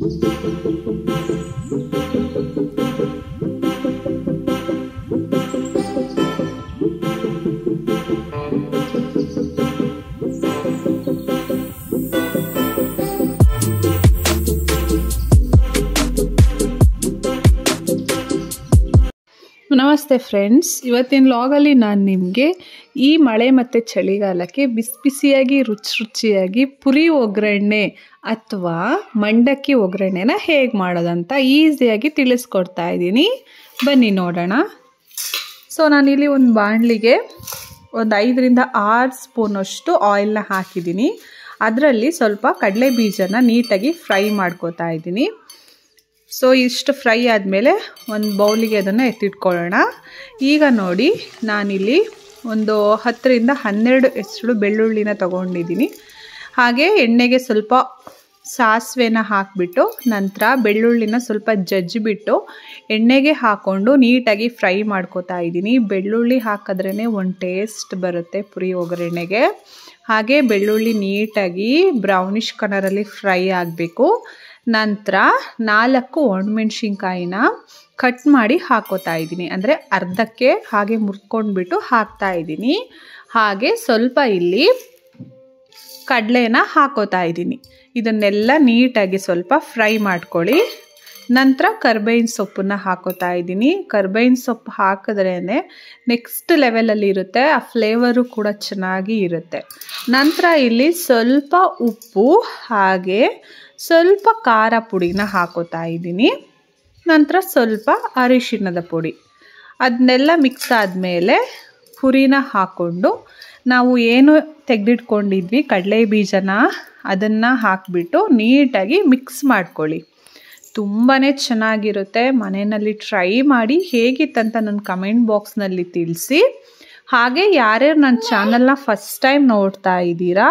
Thank you. ನಮಸ್ತೆ friends ಇವತ್ತಿನ ಲಾಗಲ್ಲಿ ನಾನು ನಿಮಗೆ ಈ ಮಳೆ ಮತ್ತು ಚಳಿಗಾಲಕ್ಕೆ ಬಿಸಿ ಬಿಸಿಯಾಗಿ ರುಚಿ ರುಚಿಯಾಗಿ ಪುರಿ ಒಗ್ಗರಣೆ ಅಥವಾ ಮಂಡಕ್ಕಿ ಒಗ್ಗರಣೆನ ಹೇಗೆ ಮಾಡೋದಂತ ಈಸಿಯಾಗಿ ತಿಳಿಸ್ಕೊಡ್ತಾ ಇದ್ದೀನಿ ಬನ್ನಿ ನೋಡೋಣ ಸೊ ನಾನಿಲ್ಲಿ ಒಂದು ಬಾಣಲಿಗೆ ಒಂದು ಐದರಿಂದ ಆರು ಸ್ಪೂನಷ್ಟು ಆಯಿಲ್ನ ಹಾಕಿದ್ದೀನಿ ಅದರಲ್ಲಿ ಸ್ವಲ್ಪ ಕಡಲೆ ಬೀಜನ ನೀಟಾಗಿ ಫ್ರೈ ಮಾಡ್ಕೋತಾ ಇದ್ದೀನಿ ಸೊ ಇಷ್ಟು ಫ್ರೈ ಆದಮೇಲೆ ಒಂದು ಬೌಲಿಗೆ ಅದನ್ನು ಎತ್ತಿಟ್ಕೊಳ್ಳೋಣ ಈಗ ನೋಡಿ ನಾನಿಲ್ಲಿ ಒಂದು ಹತ್ತರಿಂದ ಹನ್ನೆರಡು ಎಸಳು ಬೆಳ್ಳುಳ್ಳಿನ ತಗೊಂಡಿದ್ದೀನಿ ಹಾಗೆ ಎಣ್ಣೆಗೆ ಸ್ವಲ್ಪ ಸಾಸಿವೆನ ಹಾಕಿಬಿಟ್ಟು ನಂತರ ಬೆಳ್ಳುಳ್ಳಿನ ಸ್ವಲ್ಪ ಜಜ್ಜಿಬಿಟ್ಟು ಎಣ್ಣೆಗೆ ಹಾಕ್ಕೊಂಡು ನೀಟಾಗಿ ಫ್ರೈ ಮಾಡ್ಕೋತಾ ಇದ್ದೀನಿ ಬೆಳ್ಳುಳ್ಳಿ ಹಾಕಿದ್ರೇ ಒಂದು ಟೇಸ್ಟ್ ಬರುತ್ತೆ ಪುರಿ ಒಗ್ಗರಣೆಗೆ ಹಾಗೆ ಬೆಳ್ಳುಳ್ಳಿ ನೀಟಾಗಿ ಬ್ರೌನಿಷ್ ಕಲರಲ್ಲಿ ಫ್ರೈ ಆಗಬೇಕು ನಂತರ ನಾಲ್ಕು ಒಣಮೆಣ್ಸಿನ್ಕಾಯಿನ ಕಟ್ ಮಾಡಿ ಹಾಕೋತಾ ಇದ್ದೀನಿ ಅಂದರೆ ಅರ್ಧಕ್ಕೆ ಹಾಗೆ ಮುರ್ಕೊಂಡ್ಬಿಟ್ಟು ಹಾಕ್ತಾ ಇದ್ದೀನಿ ಹಾಗೆ ಸ್ವಲ್ಪ ಇಲ್ಲಿ ಕಡಲೆನ ಹಾಕೋತಾ ಇದ್ದೀನಿ ಇದನ್ನೆಲ್ಲ ನೀಟಾಗಿ ಸ್ವಲ್ಪ ಫ್ರೈ ಮಾಡ್ಕೊಳ್ಳಿ ನಂತರ ಕರ್ಬೇವಿನ ಸೊಪ್ಪನ್ನು ಹಾಕೋತಾ ಇದ್ದೀನಿ ಕರ್ಬೇವಿನ ಸೊಪ್ಪು ಹಾಕಿದ್ರೇ ನೆಕ್ಸ್ಟ್ ಲೆವೆಲಲ್ಲಿ ಇರುತ್ತೆ ಆ ಫ್ಲೇವರು ಕೂಡ ಚೆನ್ನಾಗಿ ಇರುತ್ತೆ ನಂತರ ಇಲ್ಲಿ ಸ್ವಲ್ಪ ಉಪ್ಪು ಹಾಗೆ ಸ್ವಲ್ಪ ಖಾರ ಪುಡಿನ ಹಾಕೋತಾ ಇದ್ದೀನಿ ನಂತರ ಸ್ವಲ್ಪ ಅರಿಶಿಣದ ಪುಡಿ ಅದನ್ನೆಲ್ಲ ಮಿಕ್ಸ್ ಆದಮೇಲೆ ಪುರಿನ ಹಾಕ್ಕೊಂಡು ನಾವು ಏನು ತೆಗೆದಿಟ್ಕೊಂಡಿದ್ವಿ ಕಡಲೆ ಬೀಜನ ಅದನ್ನು ಹಾಕಿಬಿಟ್ಟು ನೀಟಾಗಿ ಮಿಕ್ಸ್ ಮಾಡ್ಕೊಳ್ಳಿ ತುಂಬಾ ಚೆನ್ನಾಗಿರುತ್ತೆ ಮನೆಯಲ್ಲಿ ಟ್ರೈ ಮಾಡಿ ಹೇಗಿತ್ತಂತ ನನ್ನ ಕಮೆಂಟ್ ಬಾಕ್ಸ್ನಲ್ಲಿ ತಿಳಿಸಿ ಹಾಗೆ ಯಾರ್ಯಾರು ನನ್ನ ಚಾನಲ್ನ ಫಸ್ಟ್ ಟೈಮ್ ನೋಡ್ತಾ ಇದ್ದೀರಾ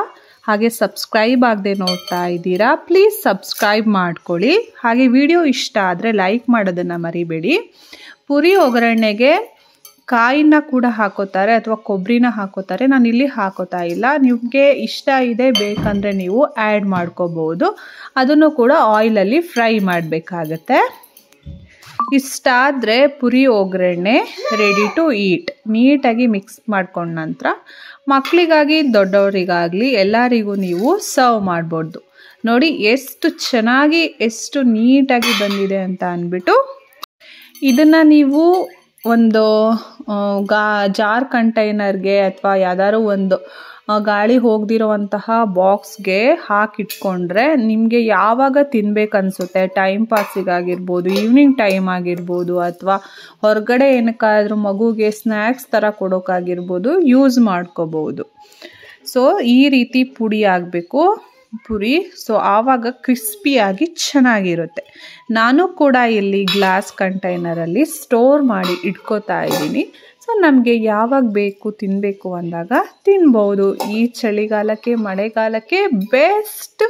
ಹಾಗೆ ಸಬ್ಸ್ಕ್ರೈಬ್ ಆಗದೆ ನೋಡ್ತಾ ಇದ್ದೀರಾ ಪ್ಲೀಸ್ ಸಬ್ಸ್ಕ್ರೈಬ್ ಮಾಡ್ಕೊಳ್ಳಿ ಹಾಗೆ ವಿಡಿಯೋ ಇಷ್ಟ ಆದರೆ ಲೈಕ್ ಮಾಡೋದನ್ನು ಮರಿಬೇಡಿ ಪುರಿ ಒಗ್ಗರಣೆಗೆ ಕಾಯಿನ ಕೂಡ ಹಾಕೋತಾರೆ ಅಥವಾ ಕೊಬ್ಬರಿನ ಹಾಕೋತಾರೆ ನಾನು ಇಲ್ಲಿ ಹಾಕೋತಾ ಇಲ್ಲ ನಿಮಗೆ ಇಷ್ಟ ಇದೆ ಬೇಕಂದರೆ ನೀವು ಆ್ಯಡ್ ಮಾಡ್ಕೋಬೋದು ಅದನ್ನು ಕೂಡ ಆಯಿಲಲ್ಲಿ ಫ್ರೈ ಮಾಡಬೇಕಾಗತ್ತೆ ಇಷ್ಟಾದರೆ ಪುರಿ ಒಗ್ಗರಣೆ ರೆಡಿ ಟು ಈಟ್ ನೀಟಾಗಿ ಮಿಕ್ಸ್ ಮಾಡ್ಕೊಂಡ ನಂತರ ಮಕ್ಕಳಿಗಾಗಿ ದೊಡ್ಡವರಿಗಾಗಲಿ ಎಲ್ಲರಿಗೂ ನೀವು ಸರ್ವ್ ಮಾಡ್ಬೋದು ನೋಡಿ ಎಷ್ಟು ಚೆನ್ನಾಗಿ ಎಷ್ಟು ನೀಟಾಗಿ ಬಂದಿದೆ ಅಂತ ಅಂದ್ಬಿಟ್ಟು ಇದನ್ನು ನೀವು ಒಂದು ಗಾ ಜಾರ್ ಕಂಟೈನರ್ಗೆ ಅಥವಾ ಯಾವ್ದಾದ್ರು ಒಂದು ಗಾಳಿ ಹೋಗ್ದಿರೋವಂತಹ ಬಾಕ್ಸ್ಗೆ ಹಾಕಿಟ್ಕೊಂಡ್ರೆ ನಿಮಗೆ ಯಾವಾಗ ತಿನ್ಬೇಕು ಅನಿಸುತ್ತೆ ಟೈಮ್ ಪಾಸಿಗಾಗಿರ್ಬೋದು ಈವ್ನಿಂಗ್ ಟೈಮ್ ಆಗಿರ್ಬೋದು ಅಥವಾ ಹೊರಗಡೆ ಏನಕ್ಕಾದ್ರೂ ಮಗುಗೆ ಸ್ನ್ಯಾಕ್ಸ್ ಥರ ಕೊಡೋಕ್ಕಾಗಿರ್ಬೋದು ಯೂಸ್ ಮಾಡ್ಕೋಬಹುದು ಸೊ ಈ ರೀತಿ ಪುಡಿ ಆಗಬೇಕು ಪುರಿ ಸೊ ಆವಾಗ ಕ್ರಿಸ್ಪಿಯಾಗಿ ಚೆನ್ನಾಗಿರುತ್ತೆ ನಾನು ಕೂಡ ಇಲ್ಲಿ ಗ್ಲಾಸ್ ಕಂಟೈನರಲ್ಲಿ ಸ್ಟೋರ್ ಮಾಡಿ ಇಟ್ಕೋತಾ ಇದ್ದೀನಿ ಸೊ ನಮಗೆ ಯಾವಾಗ ಬೇಕು ತಿನ್ನಬೇಕು ಅಂದಾಗ ತಿನ್ಬೋದು ಈ ಚಳಿಗಾಲಕ್ಕೆ ಮಳೆಗಾಲಕ್ಕೆ ಬೆಸ್ಟ್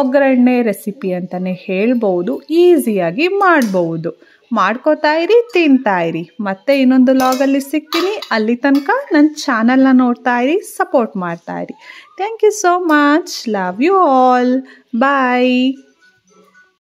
ಒಗ್ಗರಣೆ ರೆಸಿಪಿ ಅಂತಲೇ ಹೇಳ್ಬೋದು ಈಸಿಯಾಗಿ ಮಾಡ್ಬೋದು ಮಾಡ್ಕೋತಾ ಇರಿ ತಿಂತಾ ಇರಿ ಮತ್ತೆ ಇನ್ನೊಂದು ಲಾಗಲ್ಲಿ ಸಿಗ್ತೀನಿ ಅಲ್ಲಿ ತನಕ ನನ್ನ ಚಾನಲ್ನ ನೋಡ್ತಾ ಇರಿ ಸಪೋರ್ಟ್ ಮಾಡ್ತಾ ಇರಿ thank you so much love you all bye